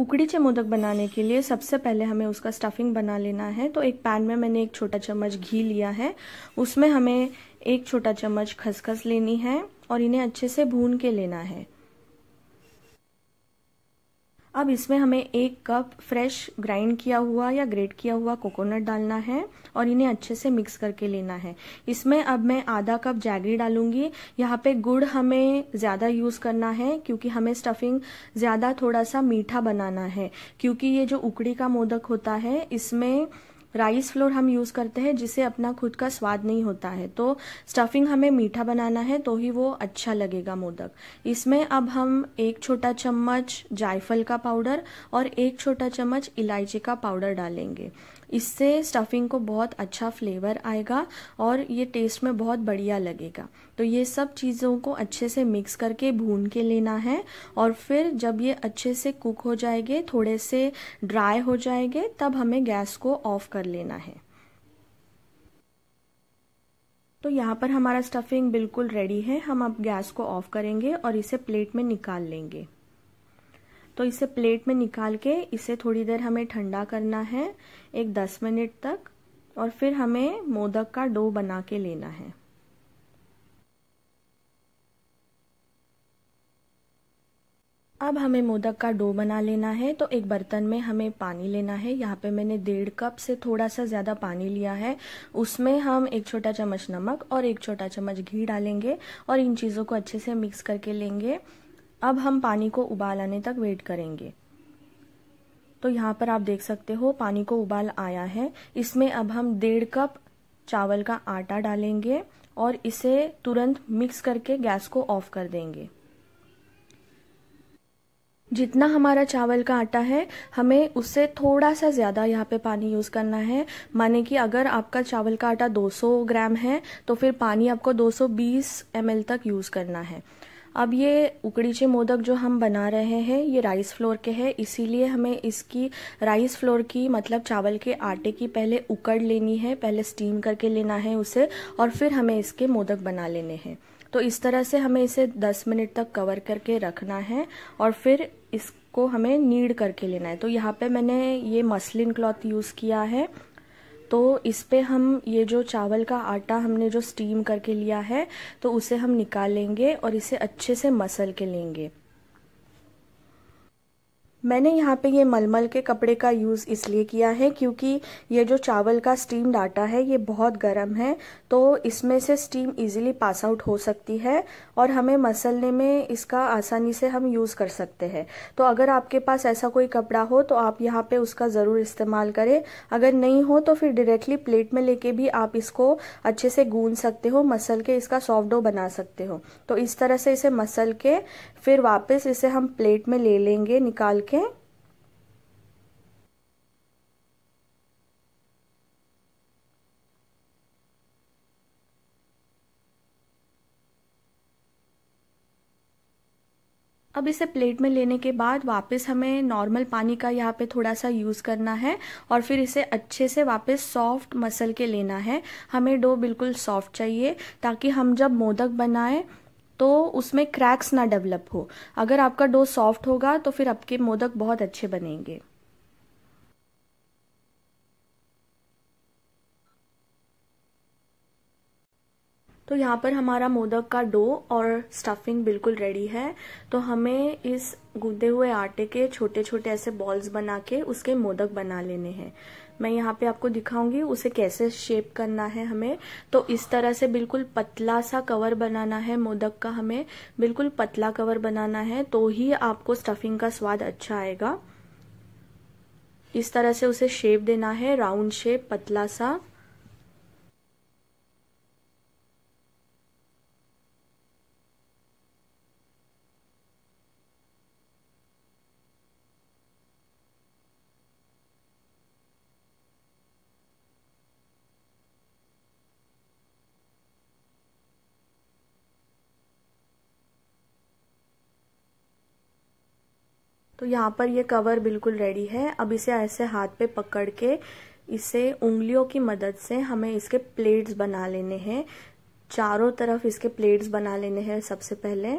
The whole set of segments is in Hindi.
चे मोदक बनाने के लिए सबसे पहले हमें उसका स्टफिंग बना लेना है तो एक पैन में मैंने एक छोटा चम्मच घी लिया है उसमें हमें एक छोटा चम्मच खसखस लेनी है और इन्हें अच्छे से भून के लेना है अब इसमें हमें एक कप फ्रेश ग्राइंड किया हुआ या ग्रेट किया हुआ कोकोनट डालना है और इन्हें अच्छे से मिक्स करके लेना है इसमें अब मैं आधा कप जैगरी डालूंगी यहाँ पे गुड़ हमें ज़्यादा यूज़ करना है क्योंकि हमें स्टफिंग ज़्यादा थोड़ा सा मीठा बनाना है क्योंकि ये जो उकड़ी का मोदक होता है इसमें राइस फ्लोर हम यूज़ करते हैं जिसे अपना खुद का स्वाद नहीं होता है तो स्टफिंग हमें मीठा बनाना है तो ही वो अच्छा लगेगा मोदक इसमें अब हम एक छोटा चम्मच जायफल का पाउडर और एक छोटा चम्मच इलायची का पाउडर डालेंगे इससे स्टफिंग को बहुत अच्छा फ्लेवर आएगा और ये टेस्ट में बहुत बढ़िया लगेगा तो ये सब चीज़ों को अच्छे से मिक्स करके भून के लेना है और फिर जब ये अच्छे से कुक हो जाएंगे थोड़े से ड्राई हो जाएंगे तब हमें गैस को ऑफ कर लेना है तो यहाँ पर हमारा स्टफिंग बिल्कुल रेडी है हम अब गैस को ऑफ करेंगे और इसे प्लेट में निकाल लेंगे तो इसे प्लेट में निकाल के इसे थोड़ी देर हमें ठंडा करना है एक दस मिनट तक और फिर हमें मोदक का डो बना के लेना है अब हमें मोदक का डो बना लेना है तो एक बर्तन में हमें पानी लेना है यहाँ पे मैंने डेढ़ कप से थोड़ा सा ज़्यादा पानी लिया है उसमें हम एक छोटा चम्मच नमक और एक छोटा चम्मच घी डालेंगे और इन चीज़ों को अच्छे से मिक्स करके लेंगे अब हम पानी को उबाल आने तक वेट करेंगे तो यहाँ पर आप देख सकते हो पानी को उबाल आया है इसमें अब हम डेढ़ कप चावल का आटा डालेंगे और इसे तुरंत मिक्स करके गैस को ऑफ कर देंगे जितना हमारा चावल का आटा है हमें उससे थोड़ा सा ज़्यादा यहाँ पे पानी यूज़ करना है माने कि अगर आपका चावल का आटा 200 ग्राम है तो फिर पानी आपको 220 ml तक यूज़ करना है अब ये उकड़ीचे मोदक जो हम बना रहे हैं ये राइस फ्लोर के हैं इसीलिए हमें इसकी राइस फ्लोर की मतलब चावल के आटे की पहले उकड़ लेनी है पहले स्टीम करके लेना है उसे और फिर हमें इसके मोदक बना लेने हैं तो इस तरह से हमें इसे 10 मिनट तक कवर करके रखना है और फिर इसको हमें नीड करके लेना है तो यहाँ पे मैंने ये मसलिन क्लॉथ यूज़ किया है तो इस पे हम ये जो चावल का आटा हमने जो स्टीम करके लिया है तो उसे हम निकालेंगे और इसे अच्छे से मसल के लेंगे मैंने यहाँ पे ये मलमल के कपड़े का यूज़ इसलिए किया है क्योंकि ये जो चावल का स्टीम डाटा है ये बहुत गर्म है तो इसमें से स्टीम इजीली पास आउट हो सकती है और हमें मसलने में इसका आसानी से हम यूज़ कर सकते हैं तो अगर आपके पास ऐसा कोई कपड़ा हो तो आप यहाँ पे उसका ज़रूर इस्तेमाल करें अगर नहीं हो तो फिर डायरेक्टली प्लेट में लेके भी आप इसको अच्छे से गूंद सकते हो मसल के इसका सॉफ्ट डो बना सकते हो तो इस तरह से इसे मसल के फिर वापस इसे हम प्लेट में ले लेंगे निकाल के अब इसे प्लेट में लेने के बाद वापस हमें नॉर्मल पानी का यहाँ पे थोड़ा सा यूज़ करना है और फिर इसे अच्छे से वापस सॉफ्ट मसल के लेना है हमें डो बिल्कुल सॉफ्ट चाहिए ताकि हम जब मोदक बनाएं तो उसमें क्रैक्स ना डेवलप हो अगर आपका डो सॉफ्ट होगा तो फिर आपके मोदक बहुत अच्छे बनेंगे तो यहाँ पर हमारा मोदक का डो और स्टफिंग बिल्कुल रेडी है तो हमें इस गूंदे हुए आटे के छोटे छोटे ऐसे बॉल्स बना के उसके मोदक बना लेने हैं मैं यहाँ पे आपको दिखाऊंगी उसे कैसे शेप करना है हमें तो इस तरह से बिल्कुल पतला सा कवर बनाना है मोदक का हमें बिल्कुल पतला कवर बनाना है तो ही आपको स्टफिंग का स्वाद अच्छा आएगा इस तरह से उसे शेप देना है राउंड शेप पतला सा तो यहाँ पर ये कवर बिल्कुल रेडी है अब इसे ऐसे हाथ पे पकड़ के इसे उंगलियों की मदद से हमें इसके प्लेट्स बना लेने हैं चारों तरफ इसके प्लेट्स बना लेने हैं सबसे पहले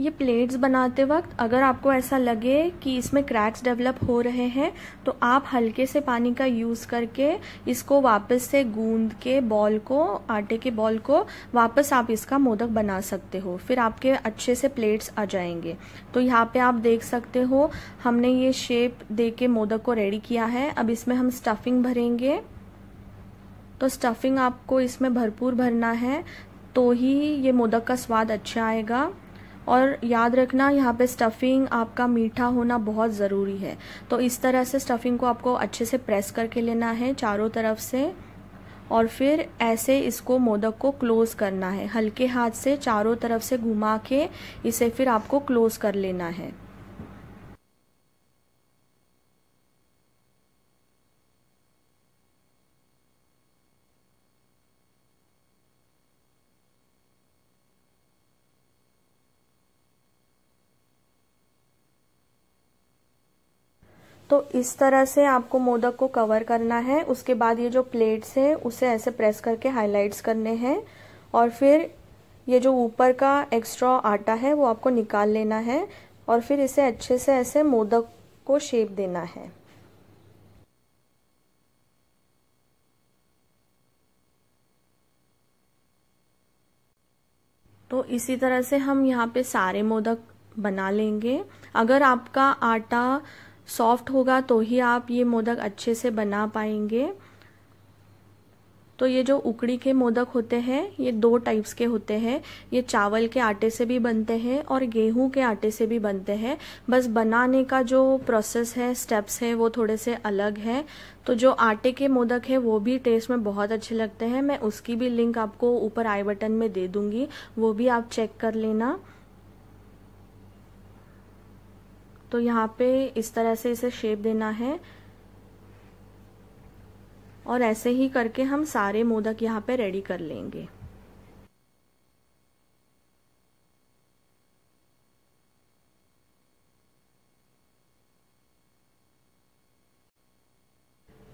ये प्लेट्स बनाते वक्त अगर आपको ऐसा लगे कि इसमें क्रैक्स डेवलप हो रहे हैं तो आप हल्के से पानी का यूज़ करके इसको वापस से गूंद के बॉल को आटे के बॉल को वापस आप इसका मोदक बना सकते हो फिर आपके अच्छे से प्लेट्स आ जाएंगे तो यहाँ पे आप देख सकते हो हमने ये शेप दे के मोदक को रेडी किया है अब इसमें हम स्टफिंग भरेंगे तो स्टफिंग आपको इसमें भरपूर भरना है तो ही ये मोदक का स्वाद अच्छा आएगा और याद रखना यहाँ पे स्टफिंग आपका मीठा होना बहुत ज़रूरी है तो इस तरह से स्टफिंग को आपको अच्छे से प्रेस करके लेना है चारों तरफ से और फिर ऐसे इसको मोदक को क्लोज़ करना है हल्के हाथ से चारों तरफ से घुमा के इसे फिर आपको क्लोज़ कर लेना है तो इस तरह से आपको मोदक को कवर करना है उसके बाद ये जो प्लेट्स है उसे ऐसे प्रेस करके हाइलाइट्स करने हैं और फिर ये जो ऊपर का एक्स्ट्रा आटा है वो आपको निकाल लेना है और फिर इसे अच्छे से ऐसे मोदक को शेप देना है तो इसी तरह से हम यहाँ पे सारे मोदक बना लेंगे अगर आपका आटा सॉफ्ट होगा तो ही आप ये मोदक अच्छे से बना पाएंगे तो ये जो उकड़ी के मोदक होते हैं ये दो टाइप्स के होते हैं ये चावल के आटे से भी बनते हैं और गेहूं के आटे से भी बनते हैं बस बनाने का जो प्रोसेस है स्टेप्स है वो थोड़े से अलग है तो जो आटे के मोदक है वो भी टेस्ट में बहुत अच्छे लगते हैं मैं उसकी भी लिंक आपको ऊपर आई बटन में दे दूंगी वो भी आप चेक कर लेना तो यहाँ पे इस तरह से इसे शेप देना है और ऐसे ही करके हम सारे मोदक यहाँ पे रेडी कर लेंगे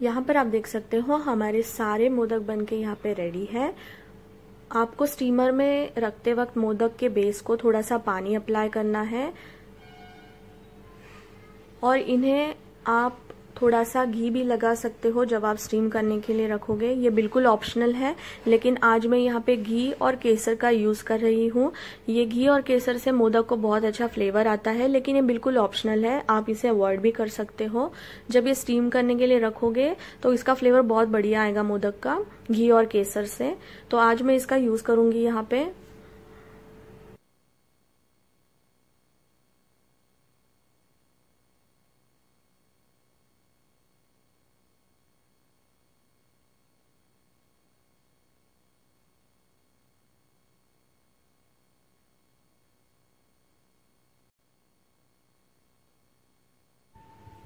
यहाँ पर आप देख सकते हो हमारे सारे मोदक बनके यहाँ पे रेडी है आपको स्टीमर में रखते वक्त मोदक के बेस को थोड़ा सा पानी अप्लाई करना है और इन्हें आप थोड़ा सा घी भी लगा सकते हो जब आप स्टीम करने के लिए रखोगे ये बिल्कुल ऑप्शनल है लेकिन आज मैं यहाँ पे घी और केसर का यूज़ कर रही हूँ ये घी और केसर से मोदक को बहुत अच्छा फ्लेवर आता है लेकिन ये बिल्कुल ऑप्शनल है आप इसे अवॉइड भी कर सकते हो जब ये स्टीम करने के लिए रखोगे तो इसका फ्लेवर बहुत बढ़िया आएगा मोदक का घी और केसर से तो आज मैं इसका यूज़ करूंगी यहाँ पे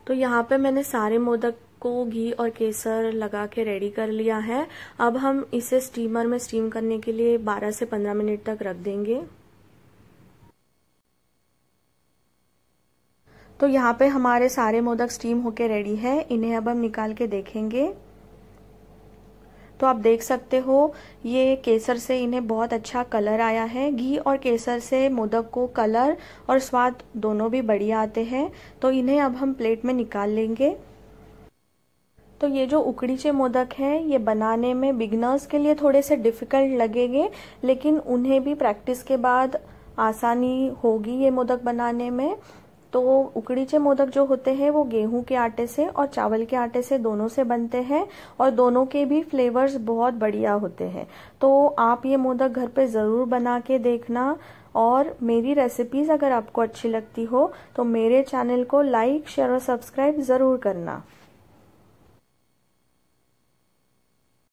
तो यहाँ पे मैंने सारे मोदक को घी और केसर लगा के रेडी कर लिया है अब हम इसे स्टीमर में स्टीम करने के लिए 12 से 15 मिनट तक रख देंगे तो यहाँ पे हमारे सारे मोदक स्टीम होके रेडी है इन्हें अब हम निकाल के देखेंगे तो आप देख सकते हो ये केसर से इन्हें बहुत अच्छा कलर आया है घी और केसर से मोदक को कलर और स्वाद दोनों भी बढ़िया आते हैं तो इन्हें अब हम प्लेट में निकाल लेंगे तो ये जो उकड़ीचे मोदक हैं ये बनाने में बिगनर्स के लिए थोड़े से डिफ़िकल्ट लगेंगे लेकिन उन्हें भी प्रैक्टिस के बाद आसानी होगी ये मोदक बनाने में तो उकड़ी मोदक जो होते हैं वो गेहूं के आटे से और चावल के आटे से दोनों से बनते हैं और दोनों के भी फ्लेवर्स बहुत बढ़िया होते हैं तो आप ये मोदक घर पे ज़रूर बना के देखना और मेरी रेसिपीज़ अगर आपको अच्छी लगती हो तो मेरे चैनल को लाइक शेयर और सब्सक्राइब ज़रूर करना